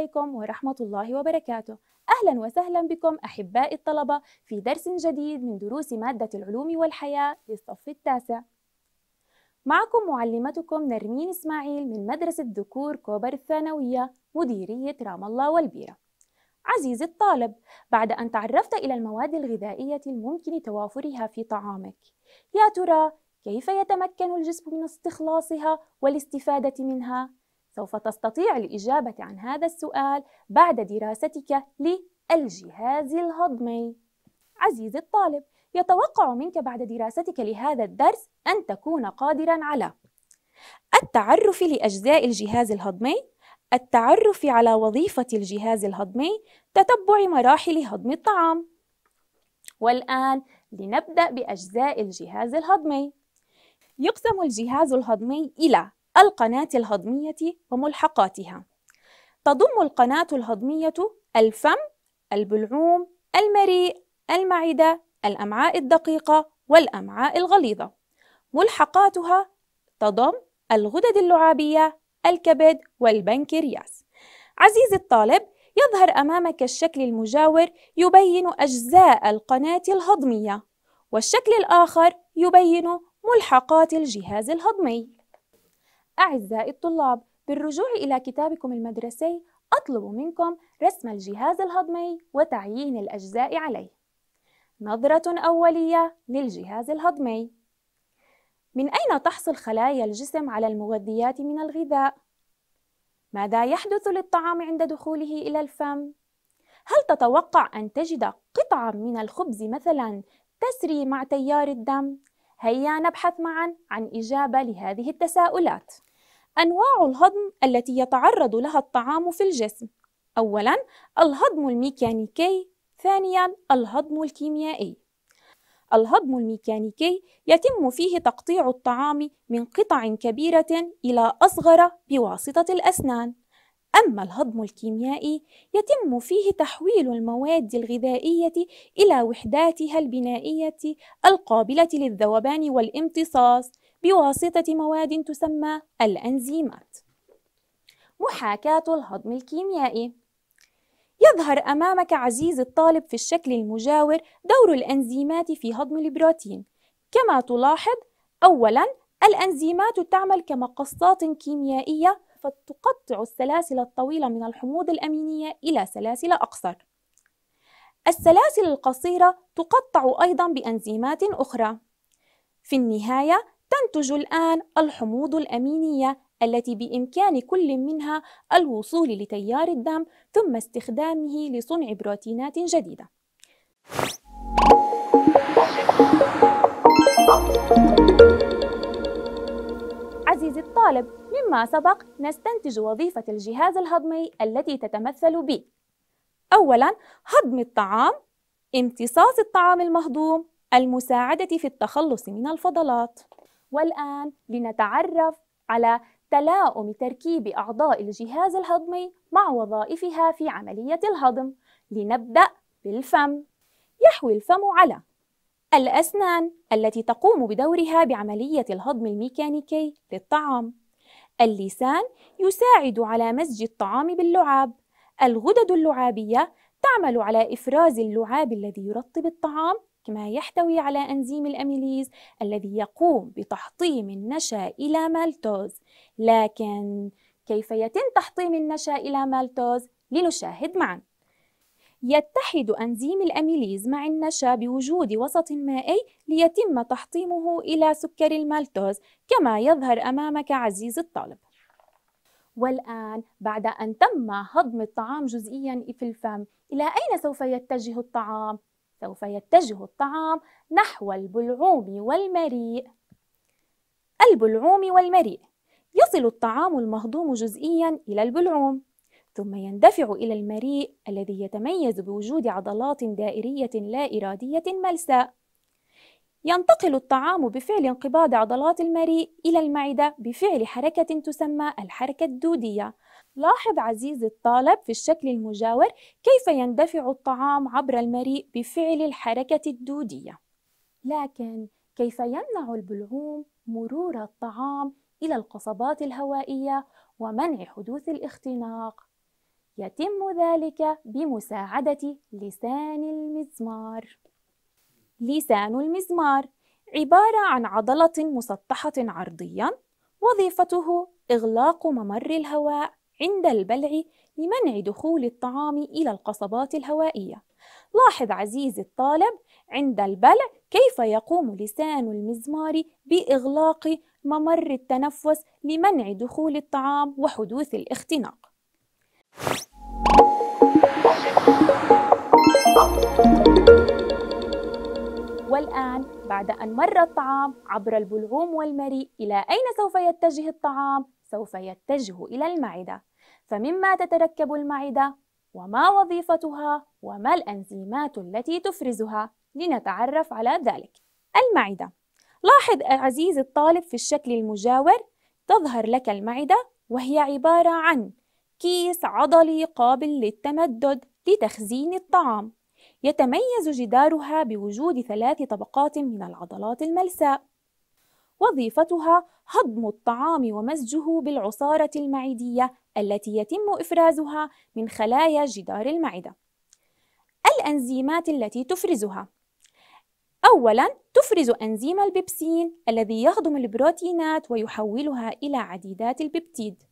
عليكم ورحمة الله وبركاته أهلا وسهلا بكم أحبائي الطلبة في درس جديد من دروس مادة العلوم والحياة للصف التاسع معكم معلمتكم نرمين إسماعيل من مدرسة ذكور كوبر الثانوية مديرية رام الله والبيرة عزيزي الطالب بعد أن تعرفت إلى المواد الغذائية الممكن توافرها في طعامك يا ترى كيف يتمكن الجسم من استخلاصها والاستفادة منها سوف تستطيع الإجابة عن هذا السؤال بعد دراستك للجهاز الهضمي. عزيزي الطالب، يتوقع منك بعد دراستك لهذا الدرس أن تكون قادرا على التعرف لأجزاء الجهاز الهضمي، التعرف على وظيفة الجهاز الهضمي، تتبع مراحل هضم الطعام. والآن لنبدأ بأجزاء الجهاز الهضمي. يقسم الجهاز الهضمي إلى القناة الهضمية وملحقاتها تضم القناة الهضمية الفم، البلعوم، المريء، المعدة، الأمعاء الدقيقة والأمعاء الغليظة ملحقاتها تضم الغدد اللعابية، الكبد والبنكرياس عزيزي الطالب يظهر أمامك الشكل المجاور يبين أجزاء القناة الهضمية والشكل الآخر يبين ملحقات الجهاز الهضمي أعزائي الطلاب بالرجوع إلى كتابكم المدرسي أطلب منكم رسم الجهاز الهضمي وتعيين الأجزاء عليه نظرة أولية للجهاز الهضمي من أين تحصل خلايا الجسم على المغذيات من الغذاء؟ ماذا يحدث للطعام عند دخوله إلى الفم؟ هل تتوقع أن تجد قطعة من الخبز مثلا تسري مع تيار الدم؟ هيا نبحث معا عن إجابة لهذه التساؤلات أنواع الهضم التي يتعرض لها الطعام في الجسم أولاً الهضم الميكانيكي ثانياً الهضم الكيميائي الهضم الميكانيكي يتم فيه تقطيع الطعام من قطع كبيرة إلى أصغر بواسطة الأسنان أما الهضم الكيميائي يتم فيه تحويل المواد الغذائية إلى وحداتها البنائية القابلة للذوبان والامتصاص بواسطة مواد تسمى الأنزيمات محاكاة الهضم الكيميائي يظهر أمامك عزيز الطالب في الشكل المجاور دور الأنزيمات في هضم البروتين كما تلاحظ أولاً الأنزيمات تعمل كمقصات كيميائية فتقطع السلاسل الطويلة من الحموض الأمينية إلى سلاسل أقصر السلاسل القصيرة تقطع أيضا بأنزيمات أخرى في النهاية تنتج الآن الحموض الأمينية التي بإمكان كل منها الوصول لتيار الدم ثم استخدامه لصنع بروتينات جديدة. عزيزي الطالب، مما سبق نستنتج وظيفة الجهاز الهضمي التي تتمثل ب: أولاً هضم الطعام، امتصاص الطعام المهضوم، المساعدة في التخلص من الفضلات. والآن لنتعرف على تلاؤم تركيب أعضاء الجهاز الهضمي مع وظائفها في عملية الهضم لنبدأ بالفم يحوي الفم على الأسنان التي تقوم بدورها بعملية الهضم الميكانيكي للطعام اللسان يساعد على مزج الطعام باللعاب الغدد اللعابية تعمل على إفراز اللعاب الذي يرطب الطعام كما يحتوي على أنزيم الأميليز الذي يقوم بتحطيم النشا إلى مالتوز لكن كيف يتم تحطيم النشا إلى مالتوز؟ لنشاهد معاً يتحد أنزيم الأميليز مع النشا بوجود وسط مائي ليتم تحطيمه إلى سكر المالتوز كما يظهر أمامك عزيز الطالب والآن بعد أن تم هضم الطعام جزئيا في الفم إلى أين سوف يتجه الطعام؟ سوف يتجه الطعام نحو البلعوم والمريء البلعوم والمريء يصل الطعام المهضوم جزئيا إلى البلعوم ثم يندفع إلى المريء الذي يتميز بوجود عضلات دائرية لا إرادية ملساء ينتقل الطعام بفعل انقباض عضلات المريء إلى المعدة بفعل حركة تسمى الحركة الدودية لاحظ عزيزي الطالب في الشكل المجاور كيف يندفع الطعام عبر المريء بفعل الحركة الدودية لكن كيف يمنع البلعوم مرور الطعام إلى القصبات الهوائية ومنع حدوث الاختناق يتم ذلك بمساعدة لسان المزمار لسان المزمار عبارة عن عضلة مسطحة عرضياً وظيفته إغلاق ممر الهواء عند البلع لمنع دخول الطعام إلى القصبات الهوائية لاحظ عزيزي الطالب عند البلع كيف يقوم لسان المزمار بإغلاق ممر التنفس لمنع دخول الطعام وحدوث الاختناق والآن بعد أن مر الطعام عبر البلعوم والمريء إلى أين سوف يتجه الطعام؟ سوف يتجه إلى المعدة فمما تتركب المعدة وما وظيفتها وما الأنزيمات التي تفرزها لنتعرف على ذلك المعدة لاحظ عزيزي الطالب في الشكل المجاور تظهر لك المعدة وهي عبارة عن كيس عضلي قابل للتمدد لتخزين الطعام يتميز جدارها بوجود ثلاث طبقات من العضلات الملساء وظيفتها هضم الطعام ومزجه بالعصارة المعدية التي يتم إفرازها من خلايا جدار المعدة. الأنزيمات التي تفرزها أولاً تفرز أنزيم البيبسين الذي يهضم البروتينات ويحولها إلى عديدات الببتيد.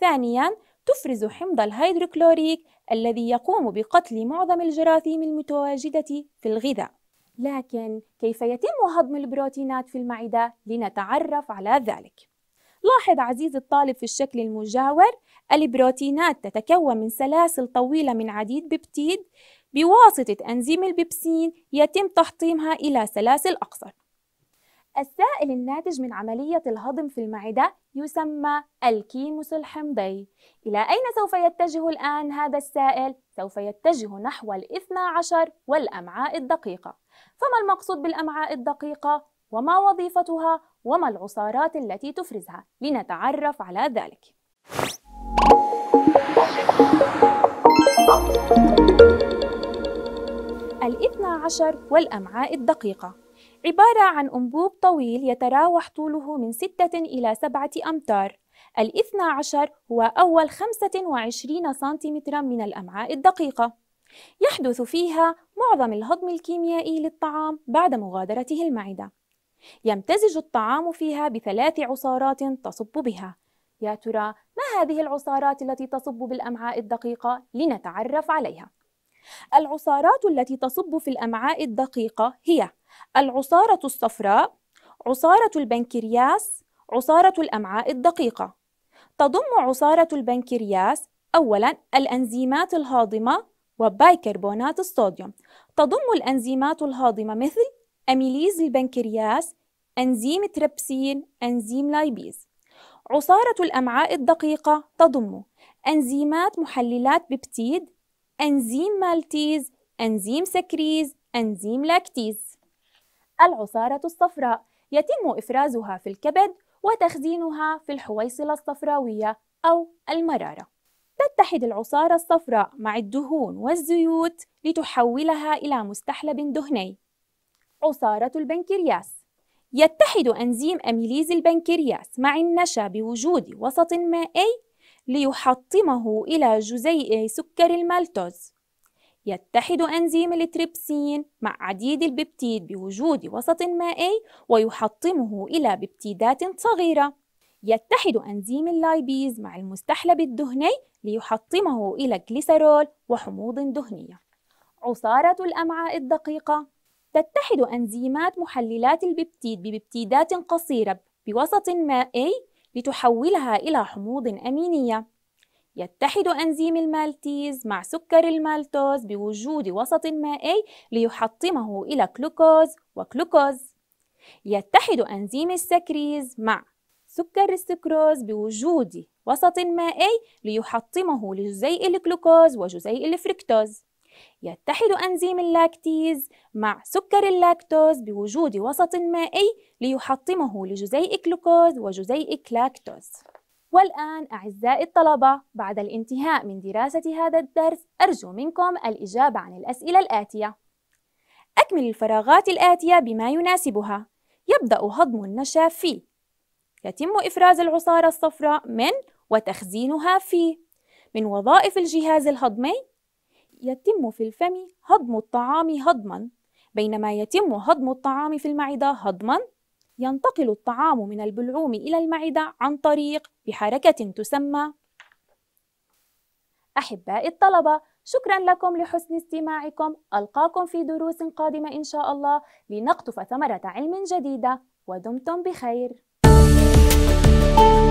ثانياً تفرز حمض الهيدروكلوريك الذي يقوم بقتل معظم الجراثيم المتواجدة في الغذاء. لكن كيف يتم هضم البروتينات في المعدة لنتعرف على ذلك لاحظ عزيز الطالب في الشكل المجاور البروتينات تتكون من سلاسل طويلة من عديد بيبتيد بواسطة أنزيم البيبسين يتم تحطيمها إلى سلاسل أقصر السائل الناتج من عملية الهضم في المعدة يسمى الكيموس الحمضي إلى أين سوف يتجه الآن هذا السائل؟ سوف يتجه نحو الاثنى عشر والأمعاء الدقيقة فما المقصود بالأمعاء الدقيقة؟ وما وظيفتها؟ وما العصارات التي تفرزها؟ لنتعرف على ذلك. الاثنى عشر والأمعاء الدقيقة عبارة عن أنبوب طويل يتراوح طوله من 6 إلى 7 أمتار الاثنى عشر هو أول 25 سنتيمترا من الأمعاء الدقيقة يحدث فيها معظم الهضم الكيميائي للطعام بعد مغادرته المعدة يمتزج الطعام فيها بثلاث عصارات تصب بها يا ترى ما هذه العصارات التي تصب بالأمعاء الدقيقة لنتعرف عليها العصارات التي تصب في الأمعاء الدقيقة هي العصارة الصفراء عصارة البنكرياس عصارة الأمعاء الدقيقة تضم عصارة البنكرياس أولا الأنزيمات الهاضمة وبايكربونات الصوديوم تضم الأنزيمات الهاضمة مثل أميليز البنكرياس أنزيم تريبسين أنزيم لايبيز عصارة الأمعاء الدقيقة تضم أنزيمات محللات ببتيد أنزيم مالتيز أنزيم سكريز أنزيم لاكتيز العصارة الصفراء يتم إفرازها في الكبد وتخزينها في الحويصلة الصفراوية أو المرارة تتحد العصارة الصفراء مع الدهون والزيوت لتحولها إلى مستحلب دهني عصارة البنكرياس يتحد أنزيم أميليز البنكرياس مع النشا بوجود وسط مائي ليحطمه إلى جزيء سكر المالتوز يتحد أنزيم التريبسين مع عديد الببتيد بوجود وسط مائي ويحطمه إلى ببتيدات صغيرة يتحد أنزيم اللايبيز مع المستحلب الدهني ليحطمه إلى جليسرول وحموض دهنية. عصارة الأمعاء الدقيقة تتحد أنزيمات محللات الببتيد بببتيدات قصيرة بوسط مائي لتحولها إلى حموض أمينية. يتحد أنزيم المالتيز مع سكر المالتوز بوجود وسط مائي ليحطمه إلى كلوكوز وكلوكوز. يتحد أنزيم السكريز مع سكر السكروز بوجود وسط مائي ليحطمه لجزيء الجلوكوز وجزيء الفركتوز يتحد أنزيم اللاكتيز مع سكر اللاكتوز بوجود وسط مائي ليحطمه لجزيء جلوكوز وجزيء كلاكتوز والآن أعزائي الطلبة بعد الانتهاء من دراسة هذا الدرس أرجو منكم الإجابة عن الأسئلة الآتية أكمل الفراغات الآتية بما يناسبها يبدأ هضم النشا في يتم إفراز العصارة الصفراء من وتخزينها في من وظائف الجهاز الهضمي يتم في الفم هضم الطعام هضما بينما يتم هضم الطعام في المعدة هضما ينتقل الطعام من البلعوم إلى المعدة عن طريق بحركة تسمى أحباء الطلبة شكرا لكم لحسن استماعكم ألقاكم في دروس قادمة إن شاء الله لنقطف ثمرة علم جديدة ودمتم بخير Thank you.